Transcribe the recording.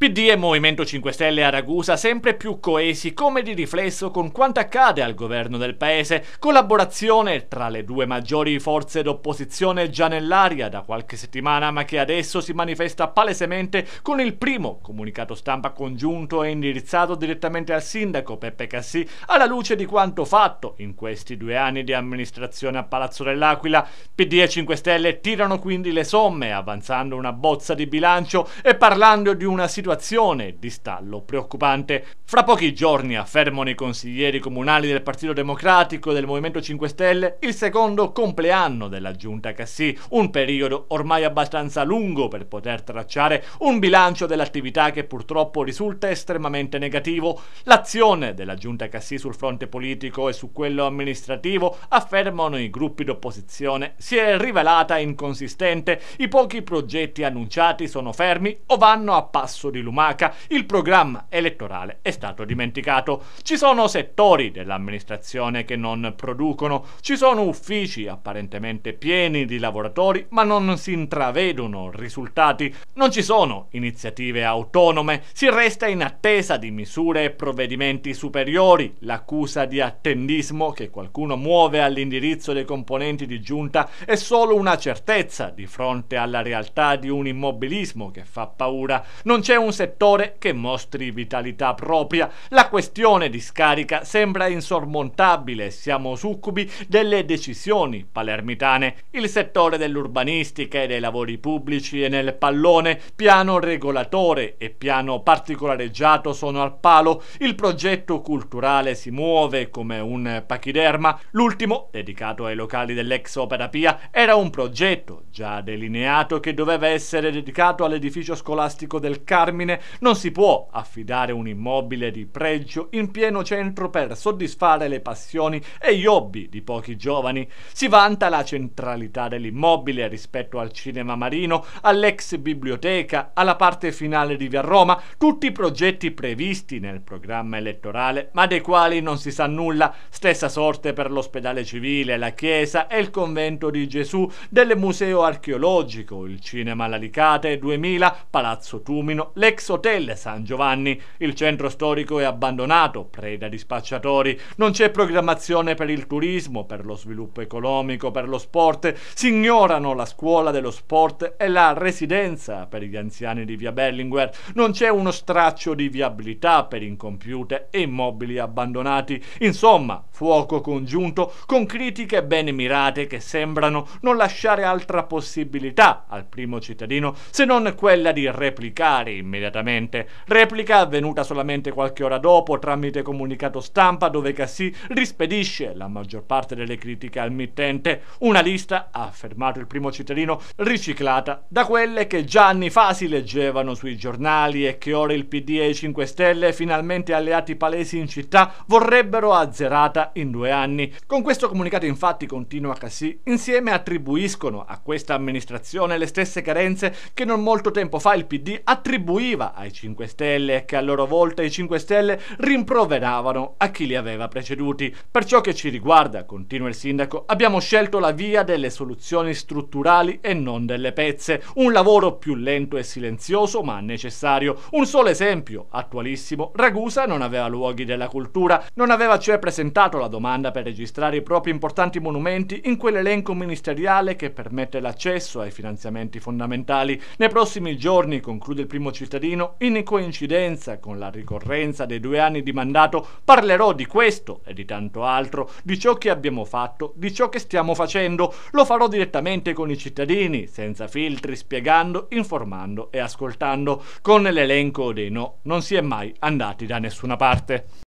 PD e Movimento 5 Stelle a Ragusa sempre più coesi come di riflesso con quanto accade al governo del paese, collaborazione tra le due maggiori forze d'opposizione già nell'aria da qualche settimana ma che adesso si manifesta palesemente con il primo comunicato stampa congiunto e indirizzato direttamente al sindaco Peppe Cassì alla luce di quanto fatto in questi due anni di amministrazione a Palazzo dell'Aquila. PD e 5 Stelle tirano quindi le somme avanzando una bozza di bilancio e parlando di una situazione situazione di stallo preoccupante. Fra pochi giorni, affermano i consiglieri comunali del Partito Democratico e del Movimento 5 Stelle, il secondo compleanno della giunta Cassì, un periodo ormai abbastanza lungo per poter tracciare un bilancio dell'attività che purtroppo risulta estremamente negativo. L'azione della giunta Cassì sul fronte politico e su quello amministrativo, affermano i gruppi d'opposizione, si è rivelata inconsistente, i pochi progetti annunciati sono fermi o vanno a passo di di lumaca, il programma elettorale è stato dimenticato. Ci sono settori dell'amministrazione che non producono, ci sono uffici apparentemente pieni di lavoratori, ma non si intravedono risultati, non ci sono iniziative autonome, si resta in attesa di misure e provvedimenti superiori. L'accusa di attendismo che qualcuno muove all'indirizzo dei componenti di giunta è solo una certezza di fronte alla realtà di un immobilismo che fa paura. Non c'è un un settore che mostri vitalità propria. La questione di scarica sembra insormontabile, siamo succubi delle decisioni palermitane. Il settore dell'urbanistica e dei lavori pubblici è nel pallone, piano regolatore e piano particolareggiato sono al palo, il progetto culturale si muove come un pachiderma, l'ultimo, dedicato ai locali dell'ex Opera Pia, era un progetto già delineato che doveva essere dedicato all'edificio scolastico del Carmine termine, non si può affidare un immobile di pregio in pieno centro per soddisfare le passioni e gli hobby di pochi giovani. Si vanta la centralità dell'immobile rispetto al cinema marino, all'ex biblioteca, alla parte finale di Via Roma, tutti i progetti previsti nel programma elettorale, ma dei quali non si sa nulla. Stessa sorte per l'ospedale civile, la chiesa e il convento di Gesù, del museo archeologico, il cinema Lalicate 2000, Palazzo Tumino, le l'ex hotel San Giovanni. Il centro storico è abbandonato, preda di spacciatori. Non c'è programmazione per il turismo, per lo sviluppo economico, per lo sport. Si ignorano la scuola dello sport e la residenza per gli anziani di via Berlinguer. Non c'è uno straccio di viabilità per incompiute e immobili abbandonati. Insomma, fuoco congiunto con critiche ben mirate che sembrano non lasciare altra possibilità al primo cittadino se non quella di replicare in immediatamente. Replica avvenuta solamente qualche ora dopo tramite comunicato stampa dove Cassì rispedisce la maggior parte delle critiche al mittente. Una lista, ha affermato il primo cittadino, riciclata da quelle che già anni fa si leggevano sui giornali e che ora il PD e i 5 Stelle, finalmente alleati palesi in città, vorrebbero azzerata in due anni. Con questo comunicato infatti, continua Cassì, insieme attribuiscono a questa amministrazione le stesse carenze che non molto tempo fa il PD attribuiva attribuiva ai 5 Stelle e che a loro volta i 5 Stelle rimproveravano a chi li aveva preceduti. Per ciò che ci riguarda, continua il sindaco, abbiamo scelto la via delle soluzioni strutturali e non delle pezze, un lavoro più lento e silenzioso ma necessario. Un solo esempio, attualissimo, Ragusa non aveva luoghi della cultura, non aveva cioè presentato la domanda per registrare i propri importanti monumenti in quell'elenco ministeriale che permette l'accesso ai finanziamenti fondamentali. Nei prossimi giorni, conclude il primo cittadino, cittadino, in coincidenza con la ricorrenza dei due anni di mandato, parlerò di questo e di tanto altro, di ciò che abbiamo fatto, di ciò che stiamo facendo. Lo farò direttamente con i cittadini, senza filtri, spiegando, informando e ascoltando. Con l'elenco dei no non si è mai andati da nessuna parte.